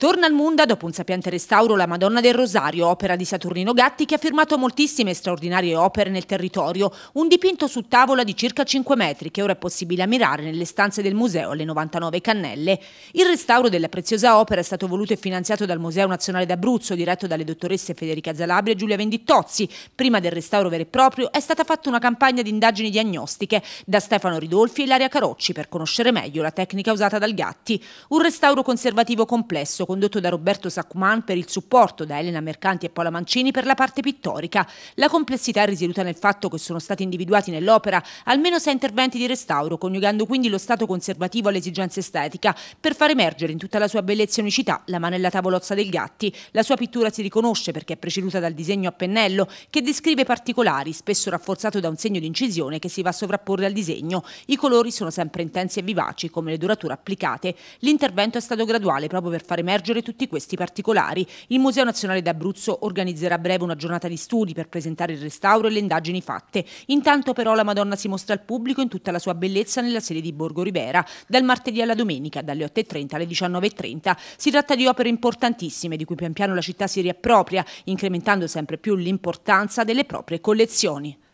Torna al Munda dopo un sapiente restauro La Madonna del Rosario, opera di Saturnino Gatti che ha firmato moltissime straordinarie opere nel territorio, un dipinto su tavola di circa 5 metri che ora è possibile ammirare nelle stanze del museo alle 99 cannelle. Il restauro della preziosa opera è stato voluto e finanziato dal Museo Nazionale d'Abruzzo, diretto dalle dottoresse Federica Zalabria e Giulia Vendittozzi. Prima del restauro vero e proprio è stata fatta una campagna di indagini diagnostiche da Stefano Ridolfi e Ilaria Carocci per conoscere meglio la tecnica usata dal Gatti. Un restauro conservativo complesso condotto da Roberto Saccuman per il supporto, da Elena Mercanti e Paola Mancini per la parte pittorica. La complessità è risieduta nel fatto che sono stati individuati nell'opera almeno sei interventi di restauro, coniugando quindi lo stato conservativo all'esigenza estetica, per far emergere in tutta la sua bellezza e unicità la manella tavolozza del Gatti. La sua pittura si riconosce perché è preceduta dal disegno a pennello, che descrive particolari, spesso rafforzato da un segno di incisione che si va a sovrapporre al disegno. I colori sono sempre intensi e vivaci, come le durature applicate. L'intervento è stato graduale proprio per far emergere emergere tutti questi particolari. Il Museo Nazionale d'Abruzzo organizzerà a breve una giornata di studi per presentare il restauro e le indagini fatte. Intanto però la Madonna si mostra al pubblico in tutta la sua bellezza nella sede di Borgo Ribera, dal martedì alla domenica, dalle 8.30 alle 19.30. Si tratta di opere importantissime di cui pian piano la città si riappropria, incrementando sempre più l'importanza delle proprie collezioni.